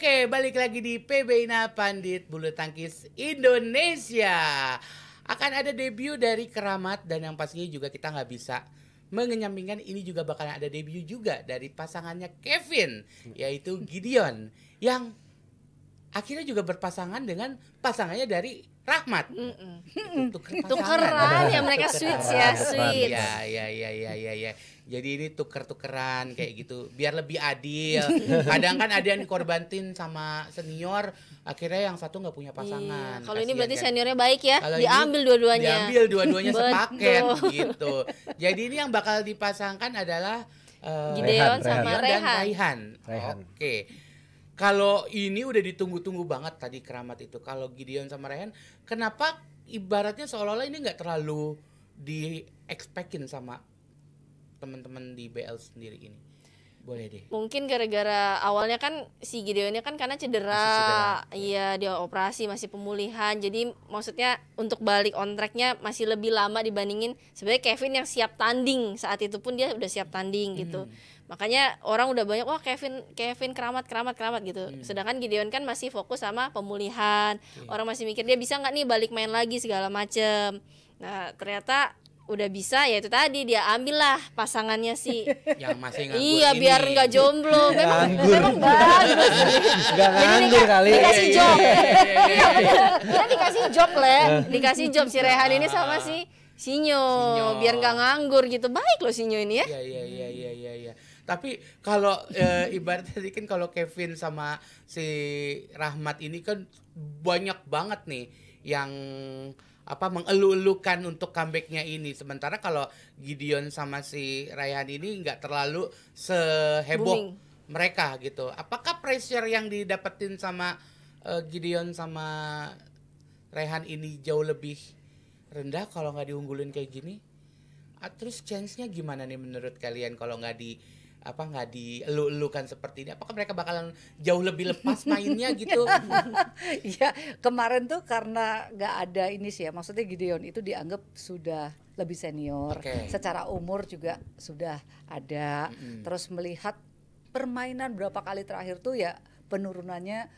Oke, balik lagi di PBNA Pandit Bulu Tangkis Indonesia. Akan ada debut dari Keramat dan yang pastinya juga kita nggak bisa mengenyampingkan ini juga bakalan ada debut juga dari pasangannya Kevin, yaitu Gideon yang akhirnya juga berpasangan dengan pasangannya dari Rahmat. Mm -mm. Tuker tukeran ya mereka sweet switch ya, switch. Ya, ya, ya, ya, ya, ya. Jadi ini tuker-tukeran kayak gitu, biar lebih adil. Kadang kan ada yang korbantin sama senior, akhirnya yang satu nggak punya pasangan. Iya, kalau ini berarti kan. seniornya baik ya, Kalo diambil dua-duanya. Diambil dua-duanya sepaket gitu. Jadi ini yang bakal dipasangkan adalah uh, Gideon sama Rehan. Rehan. Rehan. Oke. Okay kalau ini udah ditunggu-tunggu banget tadi keramat itu. Kalau Gideon sama Ryan, kenapa ibaratnya seolah-olah ini nggak terlalu di expectin sama teman-teman di BL sendiri ini? boleh deh mungkin gara-gara awalnya kan si Gideonnya kan karena cedera iya dia operasi masih pemulihan jadi maksudnya untuk balik on tracknya masih lebih lama dibandingin sebenarnya Kevin yang siap tanding saat itu pun dia udah siap tanding gitu hmm makanya orang udah banyak wah Kevin Kevin keramat keramat keramat gitu hmm. sedangkan Gideon kan masih fokus sama pemulihan hmm. orang masih mikir dia bisa nggak nih balik main lagi segala macem nah ternyata udah bisa ya itu tadi dia ambillah pasangannya sih yang masih nganggur iya ini. biar nggak jomblo iya, memang memang bagus nggak gitu. nganggur kali dikasih iya, job dia iya, dikasih job le eh. dikasih job si Rehan ini sama ah. si Sinyo, biar nggak nganggur gitu baik loh Sinyo ini ya iya iya iya ya tapi kalau e, ibaratnya tadi kan kalau Kevin sama si Rahmat ini kan banyak banget nih yang apa mengeluh-elukan untuk comebacknya ini. Sementara kalau Gideon sama si Rayhan ini nggak terlalu seheboh Booming. mereka gitu. Apakah pressure yang didapetin sama e, Gideon sama Rehan ini jauh lebih rendah kalau nggak diunggulin kayak gini? Ah, terus chance-nya gimana nih menurut kalian kalau nggak di apa nggak dielu-elukan seperti ini apakah mereka bakalan jauh lebih lepas mainnya gitu ya kemarin tuh karena nggak ada ini sih ya maksudnya Gideon itu dianggap sudah lebih senior okay. secara umur juga sudah ada mm -hmm. terus melihat permainan berapa kali terakhir tuh ya penurunannya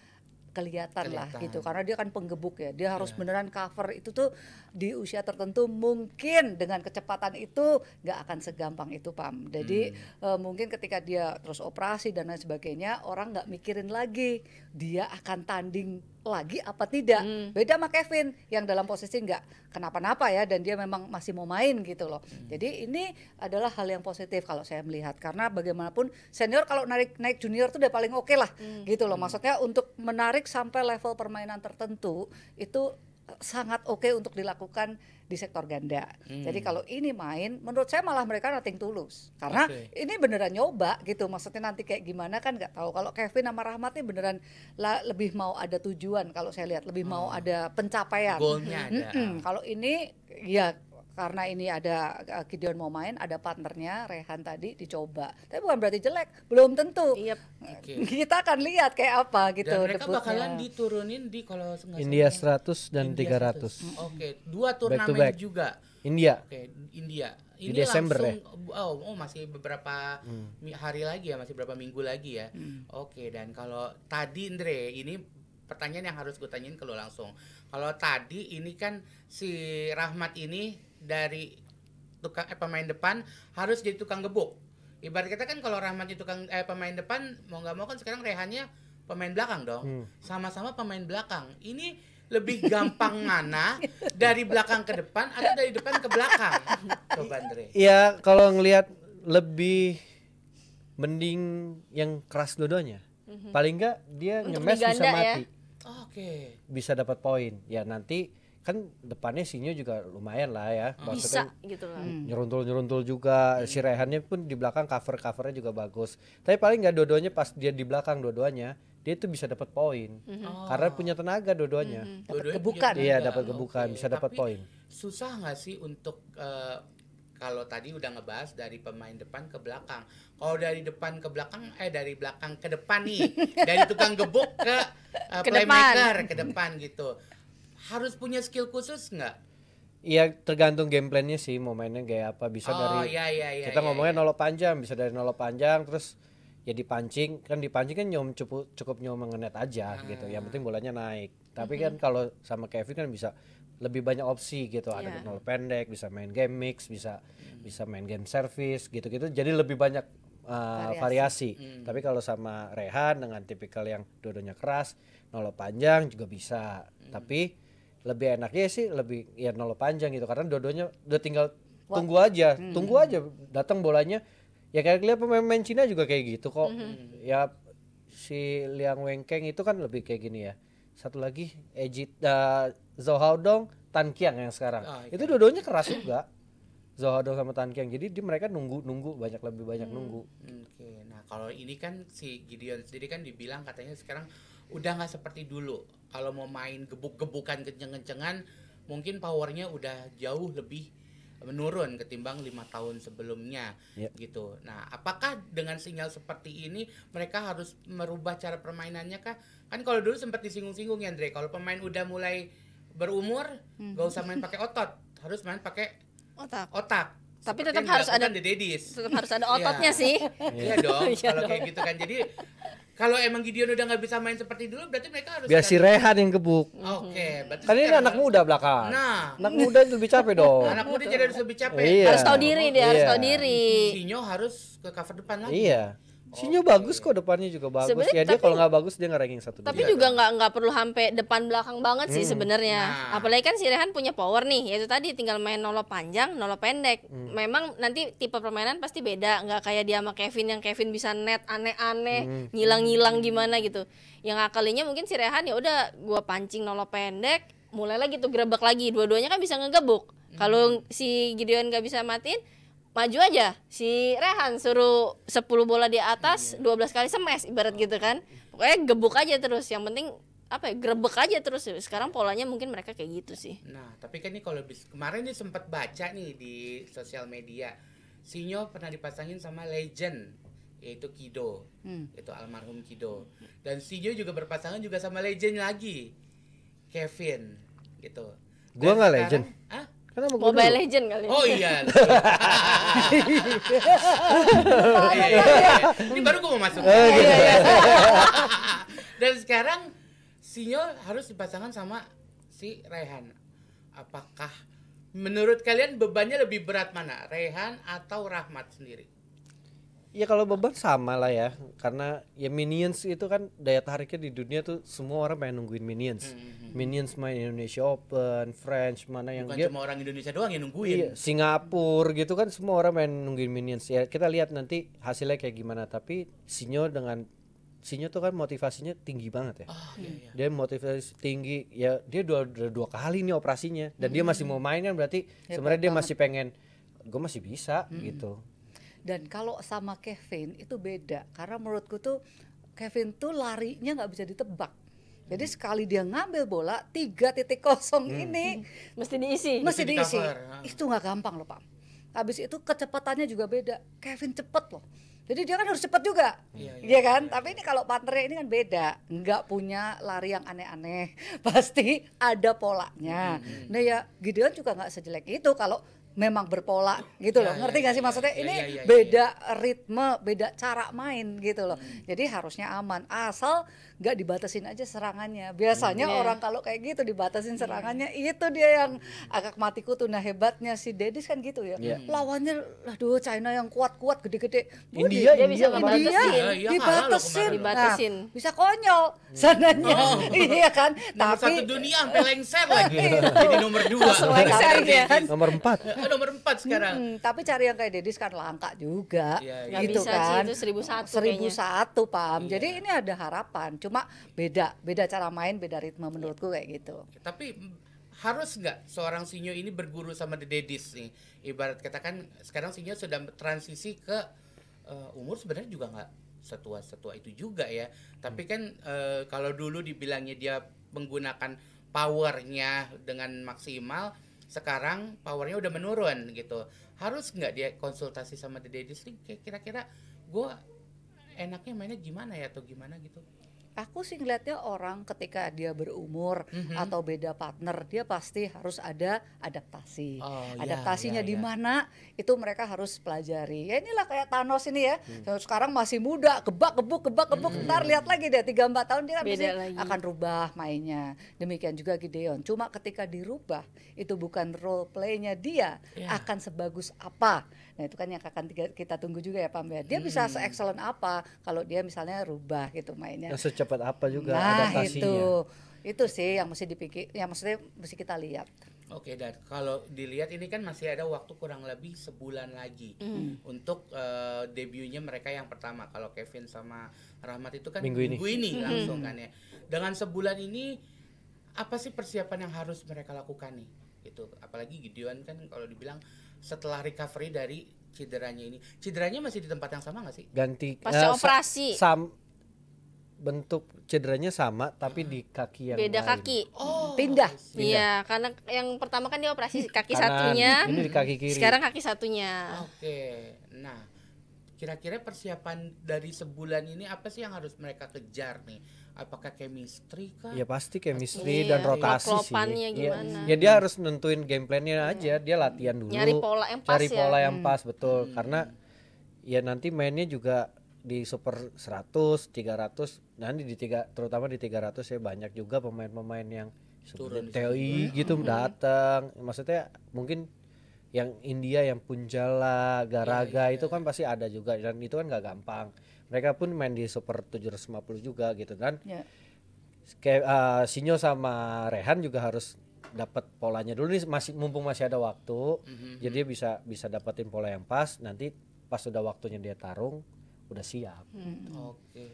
kelihatan, kelihatan lah gitu karena dia kan penggebuk ya dia harus yeah. beneran cover itu tuh di usia tertentu mungkin dengan kecepatan itu nggak akan segampang itu pam jadi hmm. uh, mungkin ketika dia terus operasi dan lain sebagainya orang nggak mikirin lagi dia akan tanding lagi apa tidak hmm. beda sama Kevin yang dalam posisi nggak kenapa-napa ya dan dia memang masih mau main gitu loh hmm. jadi ini adalah hal yang positif kalau saya melihat karena bagaimanapun senior kalau naik naik junior tuh udah paling oke okay lah hmm. gitu loh hmm. maksudnya untuk menarik sampai level permainan tertentu itu sangat oke okay untuk dilakukan di sektor ganda. Hmm. Jadi kalau ini main, menurut saya malah mereka nating tulus. Karena okay. ini beneran nyoba gitu. Maksudnya nanti kayak gimana kan nggak tahu. Kalau Kevin sama Rahmat ini beneran lebih mau ada tujuan kalau saya lihat, lebih hmm. mau ada pencapaian. Goalnya ada. Kalau ini ya karena ini ada eh, Gideon mau main, ada partnernya Rehan tadi dicoba. Tapi bukan berarti jelek, belum tentu. Yep. Iya. Okay. Kita akan lihat kayak apa gitu. Dan mereka debutnya. bakalan diturunin di kalau India 100 ya? dan India 300. Oke, okay. dua turnamen to back. juga. India. Oke, okay. India. Ini di Desember langsung, ya. Oh, oh masih beberapa hmm. hari lagi ya, masih beberapa minggu lagi ya. Hmm. Oke, okay, dan kalau tadi Andre ini pertanyaan yang harus gue tanyain ke lo langsung. Kalau tadi ini kan si Rahmat ini dari tukang eh, pemain depan harus jadi tukang gebuk. Ibarat kita kan kalau Rahmat itu tukang eh, pemain depan mau nggak mau kan sekarang Rehannya pemain belakang dong. sama hmm. Sama-sama pemain belakang. Ini lebih gampang mana dari belakang ke depan atau dari depan ke belakang? Coba Andre. Iya, kalau ngelihat lebih mending yang keras dodonya. Mhm. Paling enggak dia Untuk nyemes bisa ya. mati. Ya? Oke. Okay. Bisa dapat poin. Ya nanti kan depannya sinyo juga lumayan lah ya hmm. maksudnya bisa gitu lah hmm. hmm. nyeruntul nyeruntul juga hmm. si Rehannya pun di belakang cover covernya juga bagus tapi paling nggak dua-duanya pas dia di belakang dua-duanya dia itu bisa dapat poin mm-hmm. oh. karena punya tenaga dua-duanya mm-hmm. dapat dua kebukan iya dapat kebukan okay. bisa dapat poin susah nggak sih untuk uh, kalau tadi udah ngebahas dari pemain depan ke belakang kalau dari depan ke belakang eh dari belakang ke depan nih dari tukang gebuk ke uh, playmaker ke depan gitu harus punya skill khusus nggak? Iya tergantung game plannya sih mau mainnya kayak apa bisa oh, dari ya, ya, ya, kita ya, ngomongnya ya. nolok panjang bisa dari nolok panjang terus ya dipancing kan dipancing kan nyom cukup cukup nyom mengenet aja hmm. gitu yang penting bolanya naik tapi mm -hmm. kan kalau sama Kevin kan bisa lebih banyak opsi gitu yeah. ada iya. nolok pendek bisa main game mix bisa mm. bisa main game service gitu gitu jadi lebih banyak uh, variasi, variasi. Mm. tapi kalau sama Rehan dengan tipikal yang dodonya keras nolok panjang juga bisa mm. tapi lebih enaknya sih lebih ya nol panjang gitu karena dodonya udah tinggal What? tunggu aja hmm. tunggu aja datang bolanya ya kayak lihat pemain-pemain Cina juga kayak gitu kok hmm. ya si Liang Wengkeng itu kan lebih kayak gini ya satu lagi Ejit uh, eh, Zhou Haodong Tan Kiang yang sekarang oh, ah, okay. Iya. itu dodonya keras juga Haodong sama Tan Kiang. Jadi di mereka nunggu nunggu banyak lebih banyak hmm. nunggu. Oke. Okay. Nah, kalau ini kan si Gideon sendiri kan dibilang katanya sekarang udah nggak seperti dulu kalau mau main gebuk-gebukan kenceng-kencengan mungkin powernya udah jauh lebih menurun ketimbang lima tahun sebelumnya yep. Ya. gitu. Nah, apakah dengan sinyal seperti ini mereka harus merubah cara permainannya kah? Kan kalau dulu sempat disinggung-singgung ya Andre, kalau pemain udah mulai berumur hmm. gak usah main pakai otot, harus main pakai otak. Otak tapi tetap harus ada di Dedis. Tetap harus ada ototnya iya. sih. Iya dong. Iya. Kalau kayak gitu kan jadi kalau emang Gideon udah nggak bisa main seperti dulu, berarti mereka harus. Biar si Rehan yang gebuk. Oke, okay, Kan ini anak muda belakang. Nah, anak muda itu lebih capek dong. anak muda jadi harus lebih capek. Iya. Harus tahu diri dia, iya. harus tahu diri. Sinyo harus ke cover depan lagi. Iya. Sinyo okay. bagus kok depannya juga bagus. Sebenernya, ya dia kalau nggak bagus dia nggak ranking satu. Tapi iya juga kan? nggak nggak perlu sampai depan belakang banget hmm. sih sebenarnya. Nah. Apalagi kan si Rehan punya power nih, yaitu tadi tinggal main nolo panjang, nolo pendek. Hmm. Memang nanti tipe permainan pasti beda, nggak kayak dia sama Kevin yang Kevin bisa net aneh-aneh, hmm. ngilang-ngilang gimana gitu. Yang akalinya mungkin si Rehan ya udah gua pancing nolo pendek, mulai lagi tuh lagi. Dua-duanya kan bisa ngegebuk. Hmm. Kalau si Gideon nggak bisa matiin, maju aja si Rehan suruh 10 bola di atas 12 iya. kali semes ibarat gitu kan pokoknya gebuk aja terus yang penting apa ya grebek aja terus sekarang polanya mungkin mereka kayak gitu sih nah tapi kan nih kalau kemarin nih sempat baca nih di sosial media Sinyo pernah dipasangin sama legend yaitu Kido hmm. itu almarhum Kido dan Sinyo juga berpasangan juga sama legend lagi Kevin gitu gua nggak legend ah karena Mobile Legend kali ya. Oh iya. iya. Ini baru gue mau masuk. Oh, iya, gitu. iya. Dan sekarang sinyal harus dipasangkan sama si Rehan. Apakah menurut kalian bebannya lebih berat mana? Rehan atau Rahmat sendiri? Ya kalau beban sama lah ya, karena ya Minions itu kan daya tariknya di dunia tuh semua orang pengen nungguin Minions. Mm-hmm. Minions main Indonesia Open, French mana yang Bukan dia, cuma orang Indonesia doang yang nungguin. Iya, Singapura gitu kan semua orang pengen nungguin Minions. Ya kita lihat nanti hasilnya kayak gimana. Tapi Sinyo dengan Sinyo tuh kan motivasinya tinggi banget ya. Oh, iya, iya. Dia motivasi tinggi ya dia dua dua, dua kali nih operasinya dan mm-hmm. dia hmm. masih mau main kan berarti sebenarnya dia masih pengen gue masih bisa mm-hmm. gitu dan kalau sama Kevin itu beda karena menurutku tuh Kevin tuh larinya nggak bisa ditebak. Jadi hmm. sekali dia ngambil bola tiga titik kosong hmm. ini hmm. mesti diisi. Mesti diisi. Ah. Itu nggak gampang loh Pak. Habis itu kecepatannya juga beda. Kevin cepet loh. Jadi dia kan harus cepet juga, ya iya kan? Iya. Tapi ini kalau partnernya ini kan beda, nggak punya lari yang aneh-aneh, pasti ada polanya. Hmm, hmm. Nah ya Gideon juga nggak sejelek itu kalau memang berpola gitu ya, loh. Ngerti ya, gak sih ya, maksudnya? Ya, ini ya, ya, ya, beda ya. ritme, beda cara main gitu loh. Hmm. Jadi harusnya aman. Asal nggak dibatasin aja serangannya. Biasanya hmm, iya. orang kalau kayak gitu dibatasin iya. serangannya, hmm. itu dia yang agak matiku tuh nah hebatnya si Dedis kan gitu ya. Hmm. Lawannya aduh China yang kuat-kuat gede-gede. India, dia bisa India, Ya, dibatasin. dibatasin. Nah, bisa konyol hmm. sananya. Oh. iya kan? Nomor Tapi satu dunia sampai lengser lagi. Jadi nomor dua. Nomor empat nomor empat sekarang. Hmm, tapi cari yang kayak Dedis kan langka juga. Ya, Gitu bisa, kan. Itu seribu satu Seribu satu, paham. Ya. Jadi ini ada harapan. Cuma beda, beda cara main, beda ritme menurutku kayak gitu. Tapi harus nggak seorang sinyo ini berguru sama The Dedis nih? Ibarat katakan sekarang sinyo sudah transisi ke uh, umur sebenarnya juga nggak setua-setua itu juga ya. Tapi kan uh, kalau dulu dibilangnya dia menggunakan powernya dengan maksimal, sekarang powernya udah menurun gitu harus nggak dia konsultasi sama the daddy sih kira-kira gue enaknya mainnya gimana ya atau gimana gitu aku sih ngeliatnya orang ketika dia berumur mm -hmm. atau beda partner dia pasti harus ada adaptasi. Oh, iya, Adaptasinya yeah, yeah, di iya. mana itu mereka harus pelajari. Ya inilah kayak Thanos ini ya. mm. Sekarang masih muda, kebak kebuk kebak kebuk Mm -hmm. Ntar lihat lagi deh tiga empat tahun dia kan beda lagi. akan rubah mainnya. Demikian juga Gideon. Cuma ketika dirubah itu bukan role playnya dia yeah. akan sebagus apa Nah itu kan yang akan kita tunggu juga ya Pak Mbak. Dia hmm. bisa se excellent apa kalau dia misalnya rubah gitu mainnya. Yang secepat apa juga nah, adaptasinya. itu itu sih yang mesti dipikir, yang maksudnya mesti kita lihat. Oke, dan kalau dilihat ini kan masih ada waktu kurang lebih sebulan lagi mm. untuk uh, eh, debutnya mereka yang pertama. Kalau Kevin sama Rahmat itu kan minggu ini, minggu ini hmm. langsung kan ya. Dengan sebulan ini apa sih persiapan yang harus mereka lakukan nih? Gitu. Apalagi Gideon kan kalau dibilang setelah recovery dari cederanya ini cederanya masih di tempat yang sama nggak sih ganti pas uh, eh, operasi sa sam bentuk cederanya sama tapi di hmm. kaki yang beda lain. kaki oh, pindah iya karena yang pertama kan dia operasi kaki Kanan. satunya ini di kaki kiri sekarang kaki satunya oke okay. nah kira-kira persiapan dari sebulan ini apa sih yang harus mereka kejar nih apakah chemistry kah? Ya pasti chemistry pasti. Iya, dan iya. rotasi sih. Iya. Gimana? Ya, ya dia harus nentuin game plan-nya aja, hmm. dia latihan dulu. Nyari pola yang pas. Cari ya? pola yang hmm. pas betul hmm. karena ya nanti mainnya juga di super 100, 300, nanti di tiga terutama di 300 ya banyak juga pemain-pemain yang seperti TI gitu hmm. datang. Maksudnya mungkin yang India yang Punjala, Garaga ya, ya. itu kan pasti ada juga dan itu kan nggak gampang mereka pun main di Super 750 juga gitu kan. Yeah. Ya. uh, Sinyo sama Rehan juga harus dapat polanya dulu nih masih mumpung masih ada waktu. Mm -hmm. Jadi bisa bisa dapetin pola yang pas nanti pas sudah waktunya dia tarung udah siap. Mm -hmm. Oke. Okay.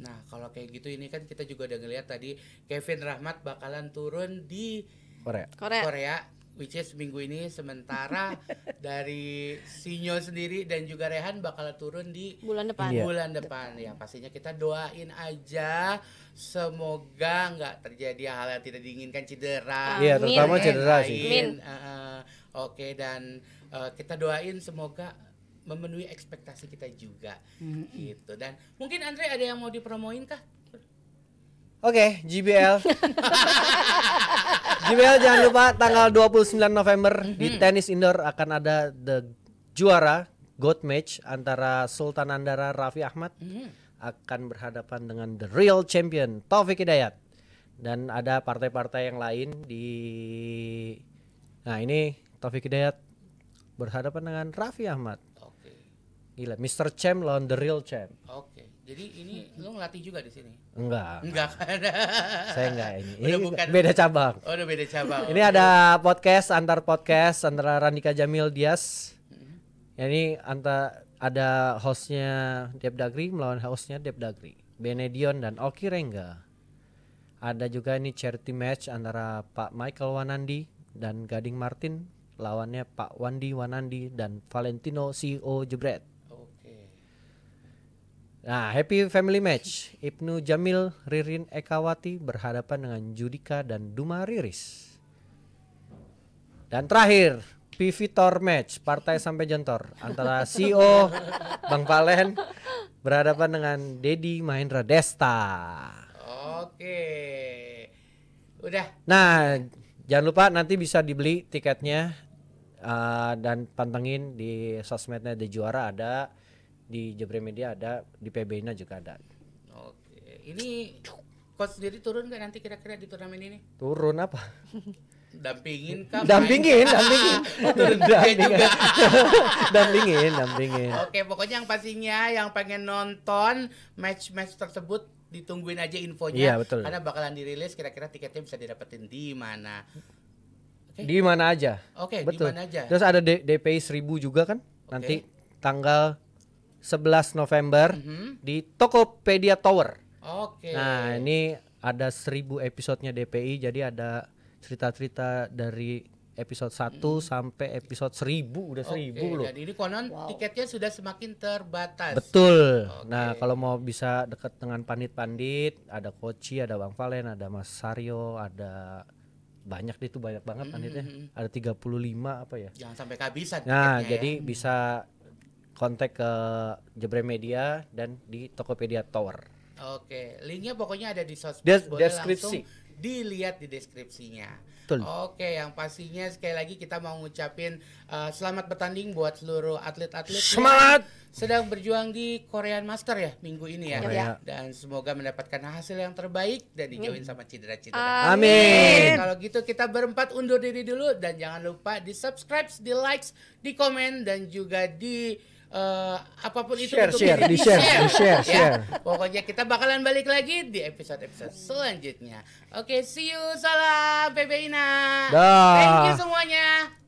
Nah, kalau kayak gitu ini kan kita juga udah ngeliat tadi Kevin Rahmat bakalan turun di Korea. Korea. Korea which is minggu ini sementara dari Sinyo sendiri dan juga Rehan bakal turun di bulan depan. Iya. Bulan depan. Ya pastinya kita doain aja semoga nggak terjadi hal yang tidak diinginkan cedera. Iya, terutama eh, cedera sih. Uh, Oke okay, dan uh, kita doain semoga memenuhi ekspektasi kita juga mm -hmm. gitu. Dan mungkin Andre ada yang mau dipromoin kah? Oke, okay, GBL. GBL jangan lupa tanggal 29 November di hmm. tenis indoor akan ada the juara gold match antara Sultan Andara Raffi Ahmad hmm. akan berhadapan dengan the real champion Taufik Hidayat dan ada partai-partai yang lain di nah ini Taufik Hidayat berhadapan dengan Raffi Ahmad. Oke. Okay. Gila, Mr. Champ lawan the real champ. Oke. Jadi ini lu ngelatih juga di sini? Enggak. Enggak. Kan? Saya enggak ini. Udah ini bukan, beda cabang. Oh, udah beda cabang. ini ada podcast antar podcast antara Randika Jamil Dias. Ya Ini antara ada hostnya Dep Dagri melawan hostnya Dep Dagri. Benedion dan Oki Rengga. Ada juga ini charity match antara Pak Michael Wanandi dan Gading Martin lawannya Pak Wandi Wanandi dan Valentino CEO Jebret. Nah, happy family match. Ibnu Jamil Ririn Ekawati berhadapan dengan Judika dan Duma Riris. Dan terakhir, Pivitor match, partai sampai jentor antara CEO Bang Valen berhadapan dengan Dedi Mahendra Desta. Oke. Udah. Nah, jangan lupa nanti bisa dibeli tiketnya uh, dan pantengin di sosmednya The Juara ada di Jebre Media ada, di PBINA juga ada. Oke. Ini coach sendiri turun nggak nanti kira-kira di turnamen ini? Turun apa? dampingin kah? Dampingin, dampingin. oh, turun dampingin. dampingin, dampingin. Oke, pokoknya yang pastinya yang pengen nonton match-match tersebut ditungguin aja infonya iya, betul. karena bakalan dirilis kira-kira tiketnya bisa didapetin di mana okay. di mana aja oke okay, betul. di mana aja terus ada DPI 1000 juga kan okay. nanti tanggal 11 November mm -hmm. di Tokopedia Tower. Oke. Okay. Nah, ini ada 1000 episodenya DPI jadi ada cerita-cerita dari episode 1 hmm. sampai episode 1000 udah 1000 loh. Jadi ini konon wow. tiketnya sudah semakin terbatas. Betul. Okay. Nah, kalau mau bisa dekat dengan panit pandit ada Koci, ada Bang Valen, ada Mas Sario, ada banyak deh itu banyak banget mm -hmm. panitnya. Mhm. Ada 35 apa ya? Jangan sampai kehabisan Nah, ya. jadi ya. bisa kontak ke Jebre Media dan di Tokopedia Tower. Oke, linknya pokoknya ada di sosmed. Des deskripsi. langsung dilihat di deskripsinya. Betul. Oke, yang pastinya sekali lagi kita mau ngucapin uh, selamat bertanding buat seluruh atlet-atlet. Semangat. Sedang berjuang di Korean Master ya minggu ini ya. Korea. Dan semoga mendapatkan hasil yang terbaik dan dijauhin sama cedera-cedera. Amin. Amin. Kalau gitu kita berempat undur diri dulu dan jangan lupa di subscribe, di like, di komen dan juga di uh, apapun itu share, bentuknya share, di share, di share, ya. share. Pokoknya kita bakalan balik lagi di episode-episode selanjutnya. Oke, okay, see you. Salam Bebeina. Thank you semuanya.